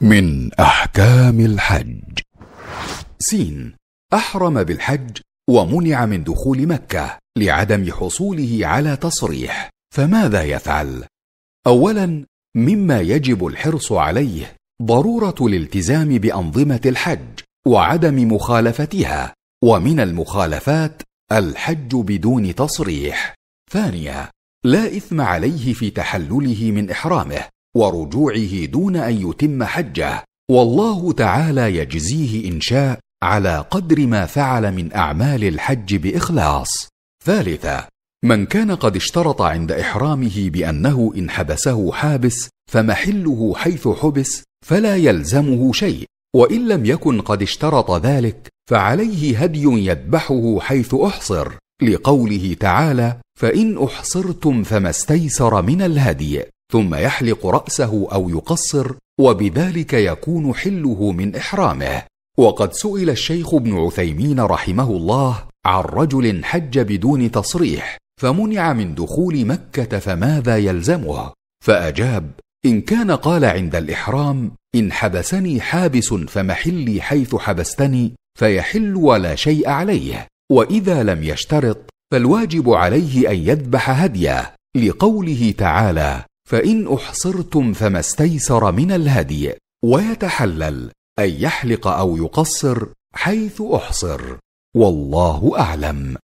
من أحكام الحج سين أحرم بالحج ومنع من دخول مكة لعدم حصوله على تصريح فماذا يفعل؟ أولا مما يجب الحرص عليه ضرورة الالتزام بأنظمة الحج وعدم مخالفتها ومن المخالفات الحج بدون تصريح ثانيا لا إثم عليه في تحلله من إحرامه ورجوعه دون ان يتم حجه والله تعالى يجزيه ان شاء على قدر ما فعل من اعمال الحج باخلاص ثالثا من كان قد اشترط عند احرامه بانه ان حبسه حابس فمحله حيث حبس فلا يلزمه شيء وان لم يكن قد اشترط ذلك فعليه هدي يذبحه حيث احصر لقوله تعالى فان احصرتم فما استيسر من الهدي ثم يحلق راسه او يقصر وبذلك يكون حله من احرامه وقد سئل الشيخ ابن عثيمين رحمه الله عن رجل حج بدون تصريح فمنع من دخول مكه فماذا يلزمه فاجاب ان كان قال عند الاحرام ان حبسني حابس فمحلي حيث حبستني فيحل ولا شيء عليه واذا لم يشترط فالواجب عليه ان يذبح هديا لقوله تعالى فان احصرتم فما استيسر من الهدي ويتحلل ان يحلق او يقصر حيث احصر والله اعلم